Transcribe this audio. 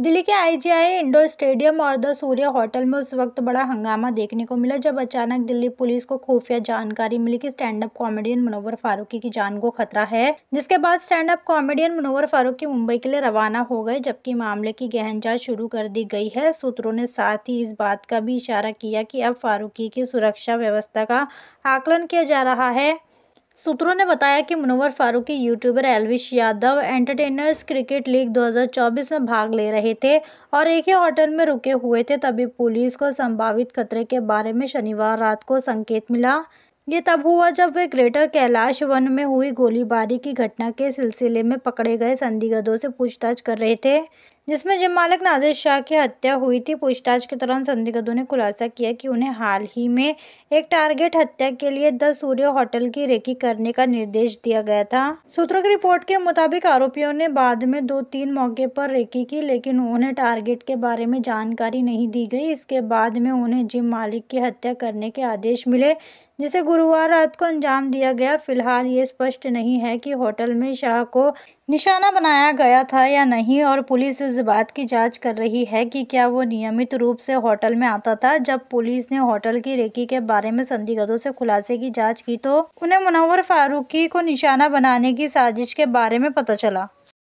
दिल्ली के IGI indoor stadium और the Surya hotel में उस वक्त बड़ा हंगामा देखने को मिला जब अचानक दिल्ली पुलिस को खुफिया जानकारी मिली कि stand up comedian Munawar Faruqui की जान को खतरा है जिसके बाद stand up comedian Munawar Faruqui Mumbai के लिए रवाना हो गए जबकि मामले की गहन जांच शुरू कर दी गई है सूत्रों ने साथ ही इस बात का भी इशारा किया कि अब फारूकी की सुरक्षा व्यवस्था का आकलन किया जा रहा है सूत्रों ने बताया कि Munawar Faruqui YouTuber Elvish Yadav entertainers cricket league 2024 में भाग ले रहे थे और एक ही होटल में रुके हुए थे तभी पुलिस को संभावित खतरे के बारे में शनिवार रात को संकेत मिला ये तब हुआ जब वे ग्रेटर कैलाश वन में हुई गोलीबारी की घटना के सिलसिले में पकड़े गए संदिग्धों से पूछताछ कर रहे थे जिसमें जिम मालिक नाजिर शाह की हत्या हुई थी पूछताछ के दौरान संदिग्धों ने खुलासा किया कि उन्हें हाल ही में एक टारगेट हत्या के लिए द सूर्य होटल की रेकी करने का निर्देश दिया गया था सूत्रों की रिपोर्ट के मुताबिक आरोपियों ने बाद में दो तीन मौके पर रेकी की लेकिन उन्हें टारगेट के बारे में जानकारी नहीं दी गई इसके बाद में उन्हें जिम मालिक की हत्या करने के आदेश मिले जिसे गुरुवार रात को अंजाम दिया गया फिलहाल ये स्पष्ट नहीं है कि होटल में शाह को निशाना बनाया गया था या नहीं और पुलिस बात की जांच कर रही है कि क्या वो नियमित रूप से होटल में आता था जब पुलिस ने होटल की रेकी के बारे में संदिग्धों से खुलासे की जांच की तो उन्हें मुनवर फारूकी को निशाना बनाने की साजिश के बारे में पता चला